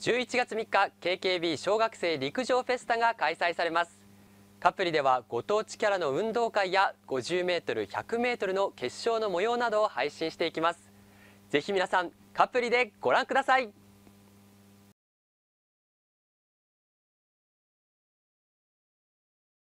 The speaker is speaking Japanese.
11月3日 KKB 小学生陸上フェスタが開催されますカプリではご当地キャラの運動会や 50m、100m の決勝の模様などを配信していきますぜひ皆さんカプリでご覧ください